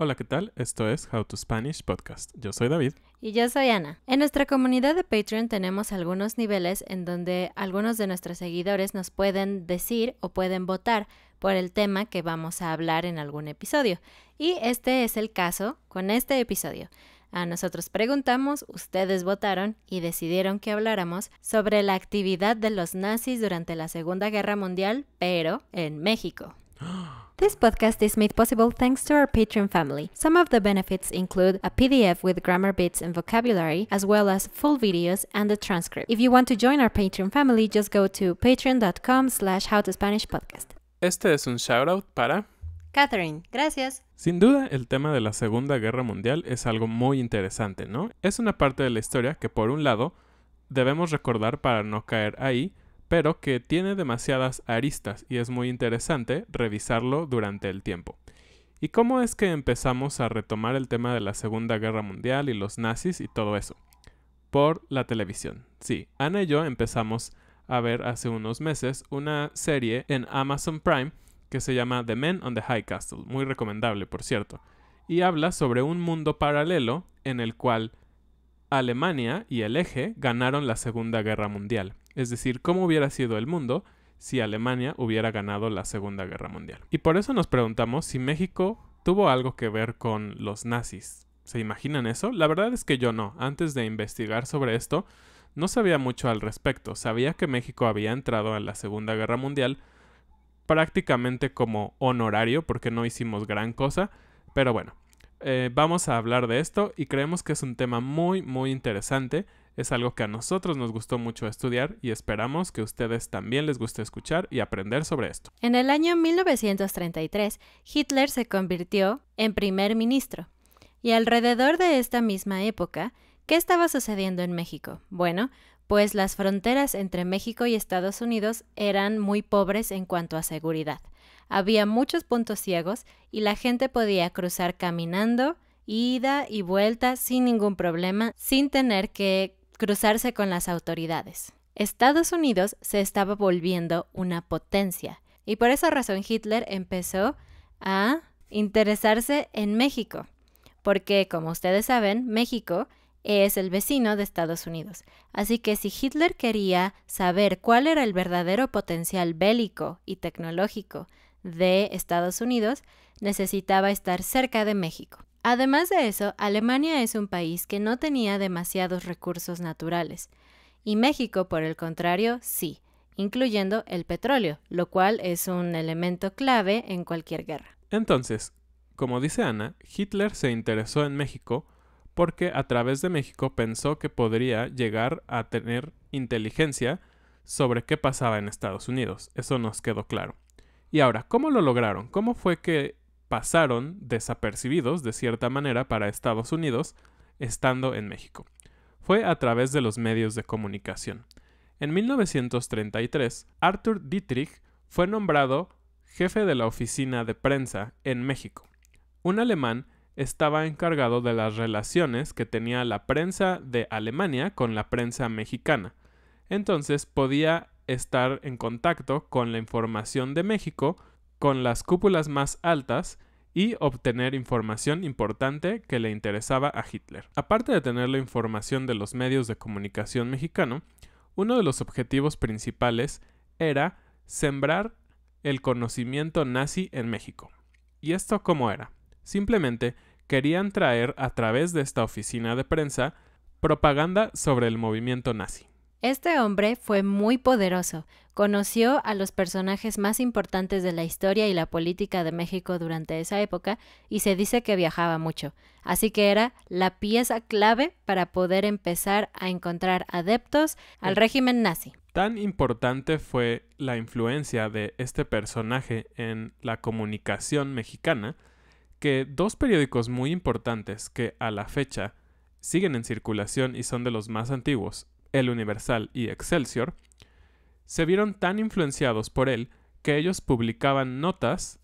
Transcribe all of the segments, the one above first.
Hola, ¿qué tal? Esto es How to Spanish Podcast. Yo soy David. Y yo soy Ana. En nuestra comunidad de Patreon tenemos algunos niveles en donde algunos de nuestros seguidores nos pueden decir o pueden votar por el tema que vamos a hablar en algún episodio. Y este es el caso con este episodio. A nosotros preguntamos, ustedes votaron y decidieron que habláramos sobre la actividad de los nazis durante la Segunda Guerra Mundial, pero en México. ¡Ah! This podcast is made possible thanks to our Patreon family. Some of the benefits include a PDF with grammar bits and vocabulary, as well as full videos and a transcript. If you want to join our Patreon family, just go to patreon.com slash howtospanishpodcast. Este es un shoutout para... Catherine, gracias. Sin duda, el tema de la Segunda Guerra Mundial es algo muy interesante, ¿no? Es una parte de la historia que, por un lado, debemos recordar para no caer ahí, pero que tiene demasiadas aristas y es muy interesante revisarlo durante el tiempo. ¿Y cómo es que empezamos a retomar el tema de la Segunda Guerra Mundial y los nazis y todo eso? Por la televisión. Sí, Ana y yo empezamos a ver hace unos meses una serie en Amazon Prime que se llama The Men on the High Castle, muy recomendable por cierto, y habla sobre un mundo paralelo en el cual Alemania y el eje ganaron la Segunda Guerra Mundial. Es decir, ¿cómo hubiera sido el mundo si Alemania hubiera ganado la Segunda Guerra Mundial? Y por eso nos preguntamos si México tuvo algo que ver con los nazis. ¿Se imaginan eso? La verdad es que yo no. Antes de investigar sobre esto, no sabía mucho al respecto. Sabía que México había entrado en la Segunda Guerra Mundial prácticamente como honorario porque no hicimos gran cosa, pero bueno, eh, vamos a hablar de esto y creemos que es un tema muy, muy interesante. Es algo que a nosotros nos gustó mucho estudiar y esperamos que ustedes también les guste escuchar y aprender sobre esto. En el año 1933, Hitler se convirtió en primer ministro. Y alrededor de esta misma época, ¿qué estaba sucediendo en México? Bueno, pues las fronteras entre México y Estados Unidos eran muy pobres en cuanto a seguridad. Había muchos puntos ciegos y la gente podía cruzar caminando, ida y vuelta sin ningún problema, sin tener que cruzarse con las autoridades. Estados Unidos se estaba volviendo una potencia y por esa razón Hitler empezó a interesarse en México, porque como ustedes saben, México es el vecino de Estados Unidos. Así que si Hitler quería saber cuál era el verdadero potencial bélico y tecnológico de Estados Unidos, necesitaba estar cerca de México. Además de eso, Alemania es un país que no tenía demasiados recursos naturales, y México, por el contrario, sí, incluyendo el petróleo, lo cual es un elemento clave en cualquier guerra. Entonces, como dice Ana, Hitler se interesó en México porque a través de México pensó que podría llegar a tener inteligencia sobre qué pasaba en Estados Unidos. Eso nos quedó claro. Y ahora, ¿cómo lo lograron? ¿Cómo fue que pasaron desapercibidos, de cierta manera, para Estados Unidos, estando en México? Fue a través de los medios de comunicación. En 1933, Arthur Dietrich fue nombrado jefe de la oficina de prensa en México. Un alemán estaba encargado de las relaciones que tenía la prensa de Alemania con la prensa mexicana. Entonces podía estar en contacto con la información de México, con las cúpulas más altas y obtener información importante que le interesaba a Hitler. Aparte de tener la información de los medios de comunicación mexicano, uno de los objetivos principales era sembrar el conocimiento nazi en México. ¿Y esto cómo era? Simplemente querían traer a través de esta oficina de prensa propaganda sobre el movimiento nazi. Este hombre fue muy poderoso, conoció a los personajes más importantes de la historia y la política de México durante esa época y se dice que viajaba mucho, así que era la pieza clave para poder empezar a encontrar adeptos al mm. régimen nazi. Tan importante fue la influencia de este personaje en la comunicación mexicana que dos periódicos muy importantes que a la fecha siguen en circulación y son de los más antiguos, el Universal y Excelsior, se vieron tan influenciados por él que ellos publicaban notas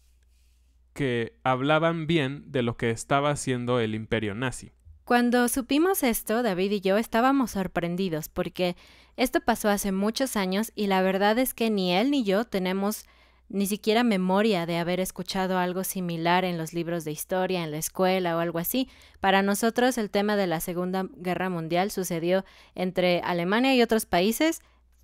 que hablaban bien de lo que estaba haciendo el imperio nazi. Cuando supimos esto, David y yo estábamos sorprendidos porque esto pasó hace muchos años y la verdad es que ni él ni yo tenemos ni siquiera memoria de haber escuchado algo similar en los libros de historia, en la escuela o algo así. Para nosotros el tema de la Segunda Guerra Mundial sucedió entre Alemania y otros países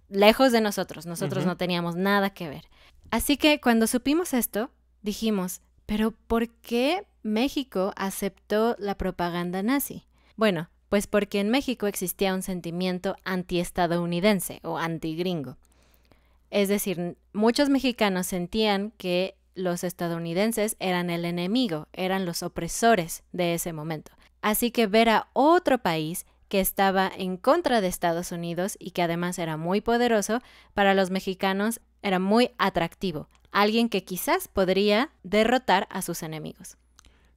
lejos de nosotros. Nosotros no teníamos nada que ver. Así que cuando supimos esto, dijimos, pero ¿por qué México aceptó la propaganda nazi? Bueno, pues porque en México existía un sentimiento antiestadounidense o antigringo. Es decir, muchos mexicanos sentían que los estadounidenses eran el enemigo, eran los opresores de ese momento. Así que ver a otro país que estaba en contra de Estados Unidos y que además era muy poderoso, para los mexicanos era muy atractivo, alguien que quizás podría derrotar a sus enemigos.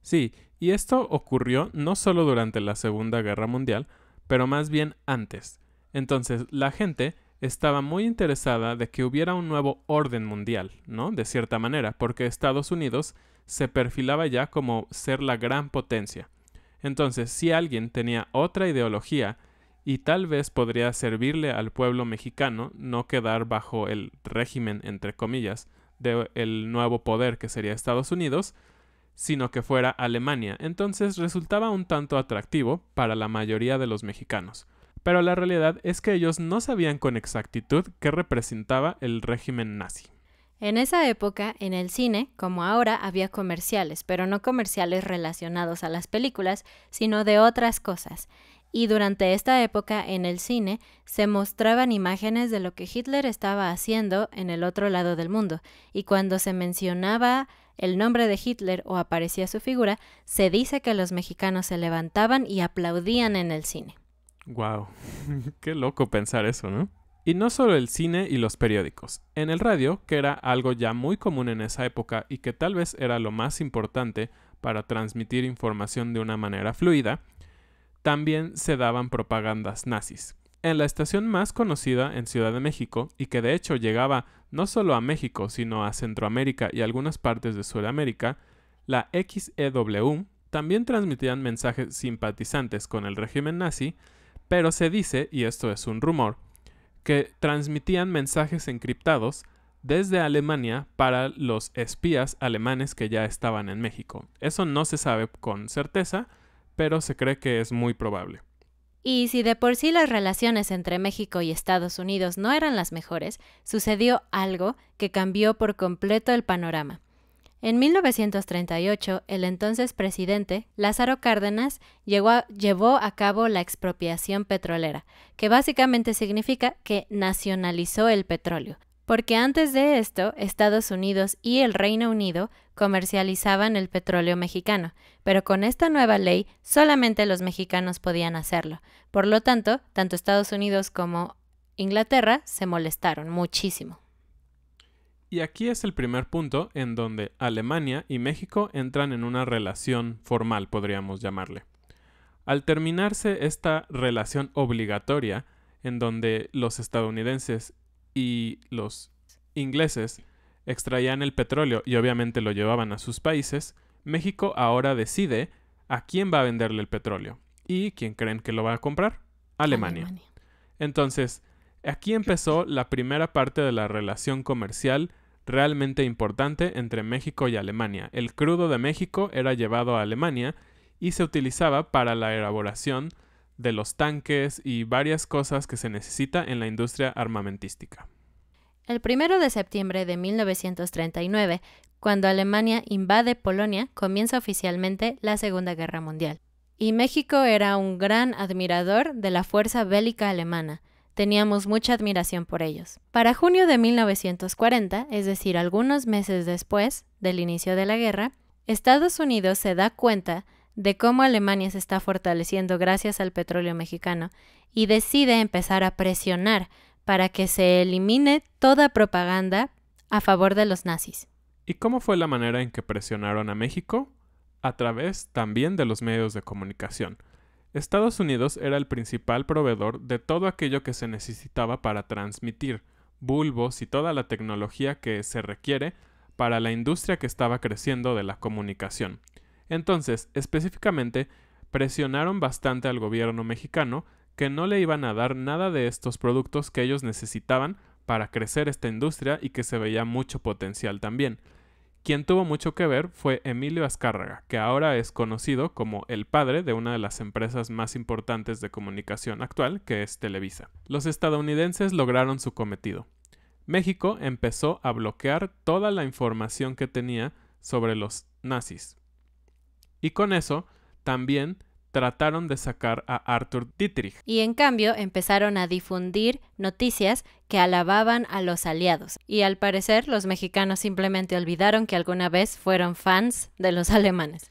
Sí, y esto ocurrió no solo durante la Segunda Guerra Mundial, pero más bien antes. Entonces la gente estaba muy interesada de que hubiera un nuevo orden mundial, ¿no? De cierta manera, porque Estados Unidos se perfilaba ya como ser la gran potencia. Entonces, si alguien tenía otra ideología y tal vez podría servirle al pueblo mexicano no quedar bajo el régimen, entre comillas, del nuevo poder que sería Estados Unidos, sino que fuera Alemania. Entonces resultaba un tanto atractivo para la mayoría de los mexicanos pero la realidad es que ellos no sabían con exactitud qué representaba el régimen nazi. En esa época, en el cine, como ahora, había comerciales, pero no comerciales relacionados a las películas, sino de otras cosas. Y durante esta época, en el cine, se mostraban imágenes de lo que Hitler estaba haciendo en el otro lado del mundo, y cuando se mencionaba el nombre de Hitler o aparecía su figura, se dice que los mexicanos se levantaban y aplaudían en el cine. ¡Guau! qué loco pensar eso, ¿no? Y no solo el cine y los periódicos. En el radio, que era algo ya muy común en esa época y que tal vez era lo más importante para transmitir información de una manera fluida, también se daban propagandas nazis. En la estación más conocida en Ciudad de México, y que de hecho llegaba no solo a México, sino a Centroamérica y algunas partes de Sudamérica, la XEW también transmitían mensajes simpatizantes con el régimen nazi, pero se dice, y esto es un rumor, que transmitían mensajes encriptados desde Alemania para los espías alemanes que ya estaban en México. Eso no se sabe con certeza, pero se cree que es muy probable. Y si de por sí las relaciones entre México y Estados Unidos no eran las mejores, sucedió algo que cambió por completo el panorama. En 1938, el entonces presidente, Lázaro Cárdenas, llevó a cabo la expropiación petrolera, que básicamente significa que nacionalizó el petróleo, porque antes de esto Estados Unidos y el Reino Unido comercializaban el petróleo mexicano, pero con esta nueva ley solamente los mexicanos podían hacerlo. Por lo tanto, tanto Estados Unidos como Inglaterra se molestaron muchísimo. Y aquí es el primer punto en donde Alemania y México entran en una relación formal, podríamos llamarle. Al terminarse esta relación obligatoria, en donde los estadounidenses y los ingleses extraían el petróleo y obviamente lo llevaban a sus países, México ahora decide a quién va a venderle el petróleo y quién creen que lo va a comprar. Alemania. Entonces, aquí empezó la primera parte de la relación comercial realmente importante entre México y Alemania. El crudo de México era llevado a Alemania y se utilizaba para la elaboración de los tanques y varias cosas que se necesita en la industria armamentística. El 1 de septiembre de 1939, cuando Alemania invade Polonia, comienza oficialmente la Segunda Guerra Mundial. Y México era un gran admirador de la fuerza bélica alemana. Teníamos mucha admiración por ellos. Para junio de 1940, es decir, algunos meses después del inicio de la guerra, Estados Unidos se da cuenta de cómo Alemania se está fortaleciendo gracias al petróleo mexicano y decide empezar a presionar para que se elimine toda propaganda a favor de los nazis. ¿Y cómo fue la manera en que presionaron a México? A través también de los medios de comunicación. Estados Unidos era el principal proveedor de todo aquello que se necesitaba para transmitir, bulbos y toda la tecnología que se requiere para la industria que estaba creciendo de la comunicación. Entonces, específicamente, presionaron bastante al gobierno mexicano que no le iban a dar nada de estos productos que ellos necesitaban para crecer esta industria y que se veía mucho potencial también. Quien tuvo mucho que ver fue Emilio Azcárraga, que ahora es conocido como el padre de una de las empresas más importantes de comunicación actual, que es Televisa. Los estadounidenses lograron su cometido. México empezó a bloquear toda la información que tenía sobre los nazis. Y con eso, también trataron de sacar a Arthur Dietrich. Y en cambio empezaron a difundir noticias que alababan a los aliados. Y al parecer los mexicanos simplemente olvidaron que alguna vez fueron fans de los alemanes.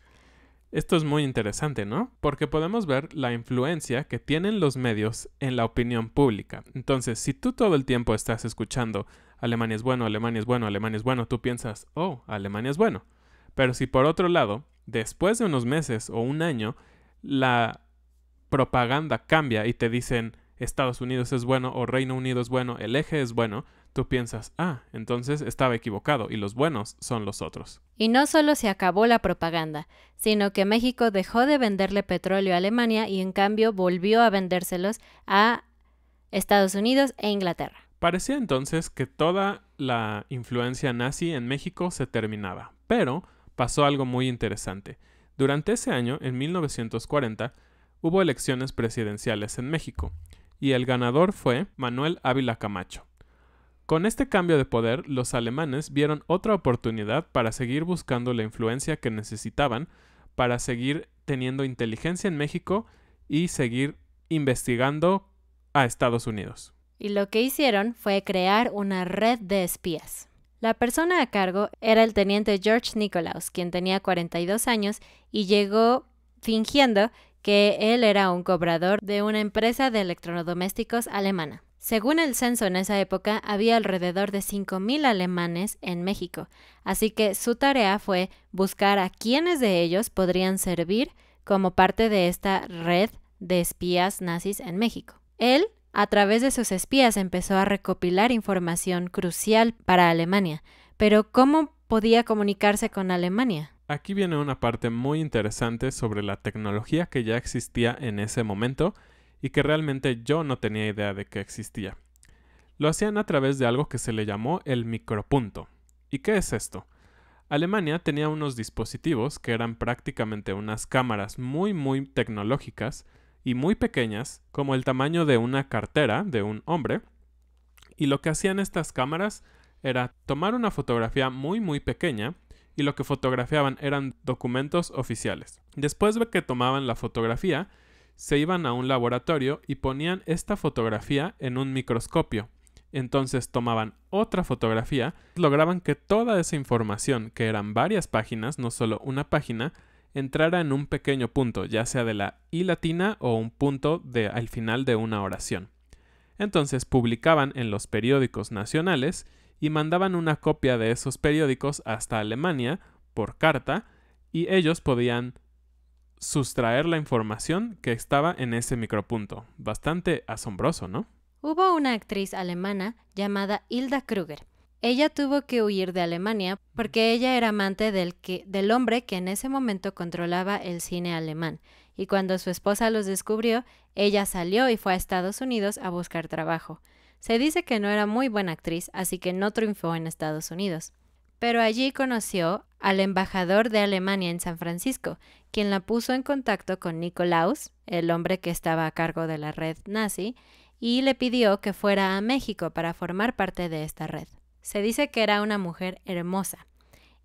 Esto es muy interesante, ¿no? Porque podemos ver la influencia que tienen los medios en la opinión pública. Entonces, si tú todo el tiempo estás escuchando Alemania es bueno, Alemania es bueno, Alemania es bueno, tú piensas, oh, Alemania es bueno. Pero si por otro lado, después de unos meses o un año, la propaganda cambia y te dicen Estados Unidos es bueno o Reino Unido es bueno, el eje es bueno, tú piensas, ah, entonces estaba equivocado y los buenos son los otros. Y no solo se acabó la propaganda, sino que México dejó de venderle petróleo a Alemania y en cambio volvió a vendérselos a Estados Unidos e Inglaterra. Parecía entonces que toda la influencia nazi en México se terminaba, pero pasó algo muy interesante. Durante ese año, en 1940, hubo elecciones presidenciales en México, y el ganador fue Manuel Ávila Camacho. Con este cambio de poder, los alemanes vieron otra oportunidad para seguir buscando la influencia que necesitaban para seguir teniendo inteligencia en México y seguir investigando a Estados Unidos. Y lo que hicieron fue crear una red de espías. La persona a cargo era el teniente George Nikolaus, quien tenía 42 años y llegó fingiendo que él era un cobrador de una empresa de electrodomésticos alemana. Según el censo en esa época, había alrededor de 5.000 alemanes en México, así que su tarea fue buscar a quienes de ellos podrían servir como parte de esta red de espías nazis en México. Él a través de sus espías empezó a recopilar información crucial para Alemania. Pero ¿cómo podía comunicarse con Alemania? Aquí viene una parte muy interesante sobre la tecnología que ya existía en ese momento y que realmente yo no tenía idea de que existía. Lo hacían a través de algo que se le llamó el micropunto. ¿Y qué es esto? Alemania tenía unos dispositivos que eran prácticamente unas cámaras muy muy tecnológicas y muy pequeñas, como el tamaño de una cartera de un hombre. Y lo que hacían estas cámaras era tomar una fotografía muy muy pequeña y lo que fotografiaban eran documentos oficiales. Después de que tomaban la fotografía, se iban a un laboratorio y ponían esta fotografía en un microscopio. Entonces tomaban otra fotografía, lograban que toda esa información, que eran varias páginas, no solo una página, entrara en un pequeño punto, ya sea de la I latina o un punto de, al final de una oración. Entonces publicaban en los periódicos nacionales y mandaban una copia de esos periódicos hasta Alemania por carta y ellos podían sustraer la información que estaba en ese micropunto. Bastante asombroso, ¿no? Hubo una actriz alemana llamada Hilda Kruger ella tuvo que huir de Alemania porque ella era amante del, que, del hombre que en ese momento controlaba el cine alemán, y cuando su esposa los descubrió, ella salió y fue a Estados Unidos a buscar trabajo. Se dice que no era muy buena actriz, así que no triunfó en Estados Unidos. Pero allí conoció al embajador de Alemania en San Francisco, quien la puso en contacto con Nikolaus, el hombre que estaba a cargo de la red nazi, y le pidió que fuera a México para formar parte de esta red. Se dice que era una mujer hermosa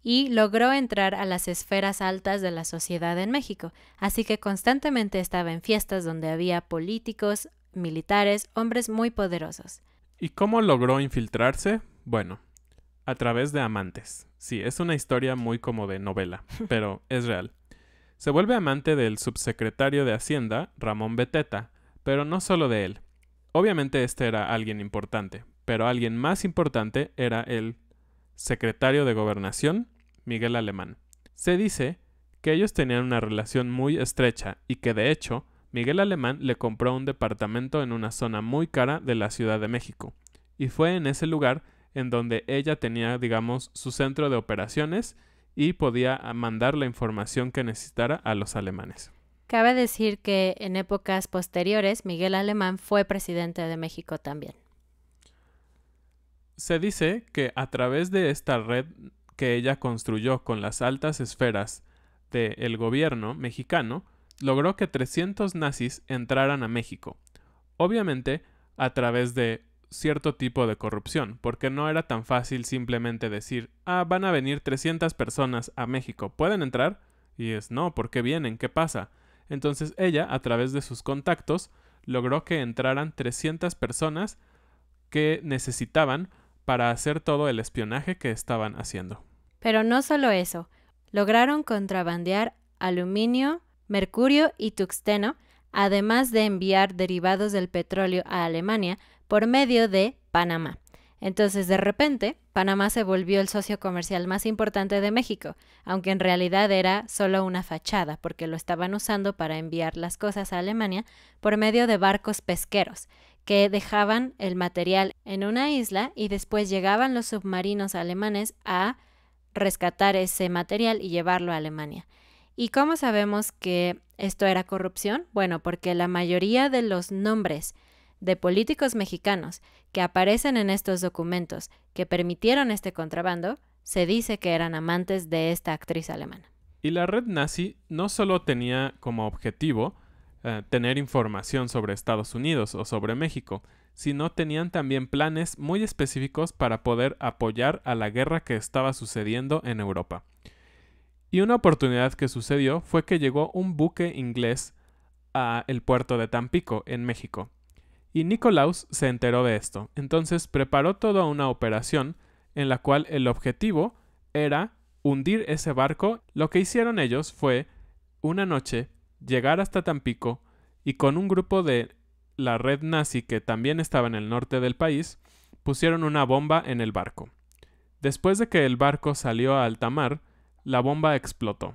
y logró entrar a las esferas altas de la sociedad en México, así que constantemente estaba en fiestas donde había políticos, militares, hombres muy poderosos. ¿Y cómo logró infiltrarse? Bueno, a través de amantes. Sí, es una historia muy como de novela, pero es real. Se vuelve amante del subsecretario de Hacienda, Ramón Beteta, pero no solo de él. Obviamente este era alguien importante, pero alguien más importante era el secretario de Gobernación, Miguel Alemán. Se dice que ellos tenían una relación muy estrecha y que de hecho Miguel Alemán le compró un departamento en una zona muy cara de la Ciudad de México, y fue en ese lugar en donde ella tenía, digamos, su centro de operaciones y podía mandar la información que necesitara a los alemanes. Cabe decir que en épocas posteriores Miguel Alemán fue presidente de México también. Se dice que a través de esta red que ella construyó con las altas esferas del gobierno mexicano, logró que 300 nazis entraran a México. Obviamente, a través de cierto tipo de corrupción, porque no era tan fácil simplemente decir, ah, van a venir 300 personas a México, ¿pueden entrar? Y es, no, ¿por qué vienen? ¿Qué pasa? Entonces ella, a través de sus contactos, logró que entraran 300 personas que necesitaban para hacer todo el espionaje que estaban haciendo. Pero no solo eso, lograron contrabandear aluminio, mercurio y tuxteno, además de enviar derivados del petróleo a Alemania por medio de Panamá. Entonces, de repente, Panamá se volvió el socio comercial más importante de México, aunque en realidad era solo una fachada, porque lo estaban usando para enviar las cosas a Alemania por medio de barcos pesqueros, que dejaban el material en una isla y después llegaban los submarinos alemanes a rescatar ese material y llevarlo a Alemania. ¿Y cómo sabemos que esto era corrupción? Bueno, porque la mayoría de los nombres de políticos mexicanos que aparecen en estos documentos que permitieron este contrabando, se dice que eran amantes de esta actriz alemana. Y la red nazi no solo tenía como objetivo eh, tener información sobre Estados Unidos o sobre México, sino tenían también planes muy específicos para poder apoyar a la guerra que estaba sucediendo en Europa. Y una oportunidad que sucedió fue que llegó un buque inglés a el puerto de Tampico, en México. Y Nicolaus se enteró de esto, entonces preparó toda una operación en la cual el objetivo era hundir ese barco. Lo que hicieron ellos fue, una noche, llegar hasta Tampico y con un grupo de la red nazi que también estaba en el norte del país, pusieron una bomba en el barco. Después de que el barco salió a alta mar, la bomba explotó.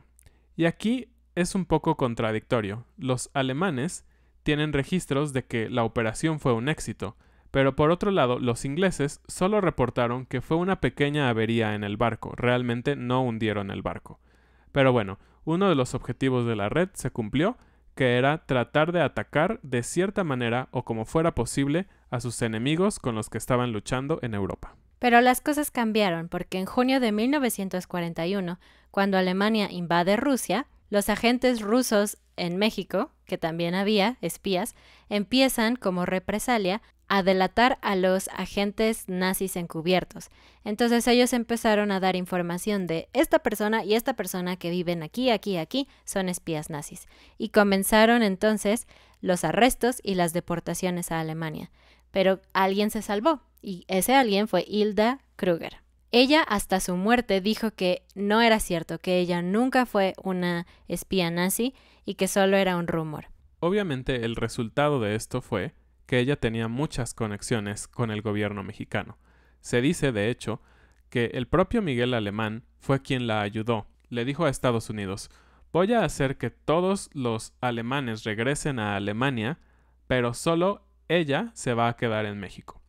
Y aquí es un poco contradictorio. Los alemanes tienen registros de que la operación fue un éxito, pero por otro lado los ingleses solo reportaron que fue una pequeña avería en el barco, realmente no hundieron el barco. Pero bueno, uno de los objetivos de la red se cumplió, que era tratar de atacar de cierta manera o como fuera posible a sus enemigos con los que estaban luchando en Europa. Pero las cosas cambiaron porque en junio de 1941, cuando Alemania invade Rusia, los agentes rusos en México, que también había espías, empiezan como represalia a delatar a los agentes nazis encubiertos. Entonces ellos empezaron a dar información de esta persona y esta persona que viven aquí, aquí, aquí, son espías nazis. Y comenzaron entonces los arrestos y las deportaciones a Alemania. Pero alguien se salvó y ese alguien fue Hilda Kruger. Ella hasta su muerte dijo que no era cierto, que ella nunca fue una espía nazi y que solo era un rumor. Obviamente el resultado de esto fue que ella tenía muchas conexiones con el gobierno mexicano. Se dice, de hecho, que el propio Miguel Alemán fue quien la ayudó. Le dijo a Estados Unidos Voy a hacer que todos los alemanes regresen a Alemania, pero solo ella se va a quedar en México.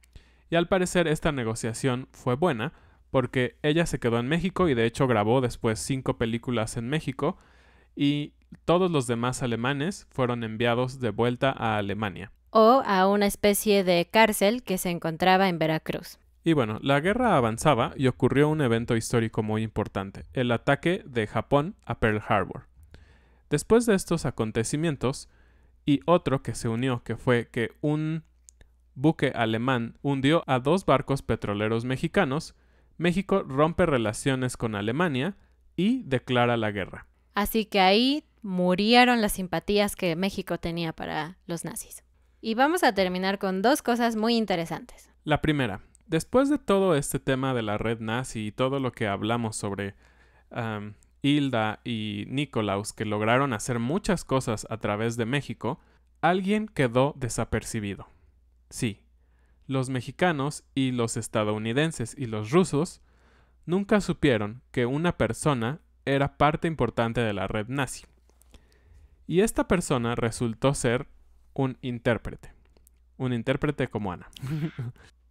Y al parecer esta negociación fue buena, porque ella se quedó en México y de hecho grabó después cinco películas en México, y todos los demás alemanes fueron enviados de vuelta a Alemania o a una especie de cárcel que se encontraba en Veracruz. Y bueno, la guerra avanzaba y ocurrió un evento histórico muy importante, el ataque de Japón a Pearl Harbor. Después de estos acontecimientos, y otro que se unió, que fue que un buque alemán hundió a dos barcos petroleros mexicanos, México rompe relaciones con Alemania y declara la guerra. Así que ahí murieron las simpatías que México tenía para los nazis y vamos a terminar con dos cosas muy interesantes. La primera, después de todo este tema de la red nazi y todo lo que hablamos sobre Hilda y Nikolaus que lograron hacer muchas cosas a través de México, alguien quedó desapercibido. Sí, los mexicanos y los estadounidenses y los rusos nunca supieron que una persona era parte importante de la red nazi. Y esta persona resultó ser un intérprete. Un intérprete como Ana.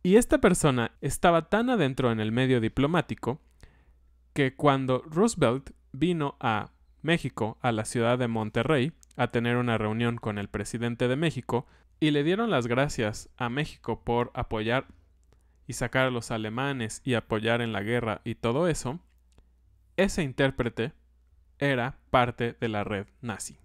y esta persona estaba tan adentro en el medio diplomático que cuando Roosevelt vino a México, a la ciudad de Monterrey, a tener una reunión con el presidente de México, y le dieron las gracias a México por apoyar y sacar a los alemanes y apoyar en la guerra y todo eso, ese intérprete era parte de la red nazi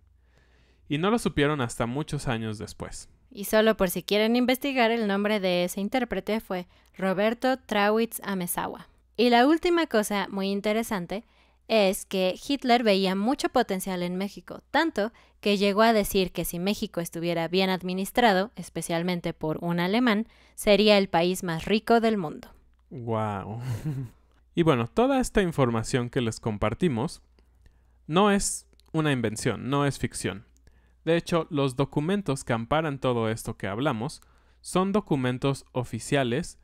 y no lo supieron hasta muchos años después. Y solo por si quieren investigar, el nombre de ese intérprete fue Roberto Trawitz Amesawa. Y la última cosa muy interesante es que Hitler veía mucho potencial en México, tanto que llegó a decir que si México estuviera bien administrado, especialmente por un alemán, sería el país más rico del mundo. Wow. y bueno, toda esta información que les compartimos no es una invención, no es ficción. De hecho, los documentos que amparan todo esto que hablamos son documentos oficiales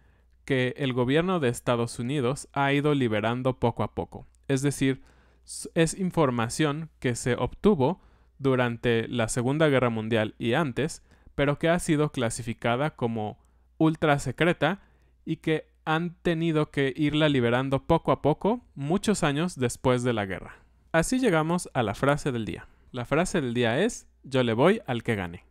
que el gobierno de Estados Unidos ha ido liberando poco a poco. Es decir, es información que se obtuvo durante la Segunda Guerra Mundial y antes, pero que ha sido clasificada como ultra secreta y que han tenido que irla liberando poco a poco muchos años después de la guerra. Así llegamos a la frase del día. La frase del día es, yo le voy al que gane.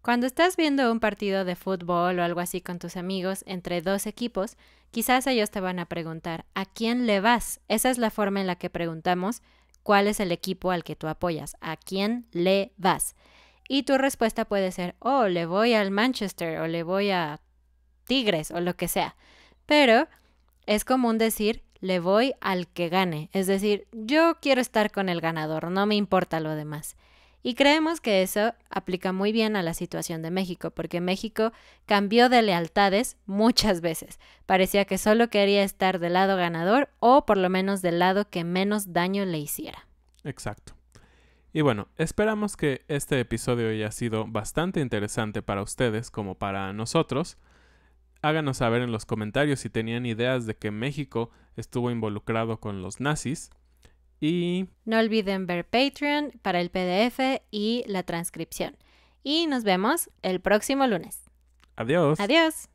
Cuando estás viendo un partido de fútbol o algo así con tus amigos entre dos equipos, quizás ellos te van a preguntar, ¿a quién le vas? Esa es la forma en la que preguntamos cuál es el equipo al que tú apoyas, ¿a quién le vas? Y tu respuesta puede ser, oh, le voy al Manchester o le voy a Tigres o lo que sea. Pero es común decir, le voy al que gane. Es decir, yo quiero estar con el ganador, no me importa lo demás. Y creemos que eso aplica muy bien a la situación de México, porque México cambió de lealtades muchas veces. Parecía que solo quería estar del lado ganador o por lo menos del lado que menos daño le hiciera. Exacto. Y bueno, esperamos que este episodio haya sido bastante interesante para ustedes como para nosotros. Háganos saber en los comentarios si tenían ideas de que México estuvo involucrado con los nazis. Y... No olviden ver Patreon para el PDF y la transcripción. Y nos vemos el próximo lunes. Adiós. Adiós.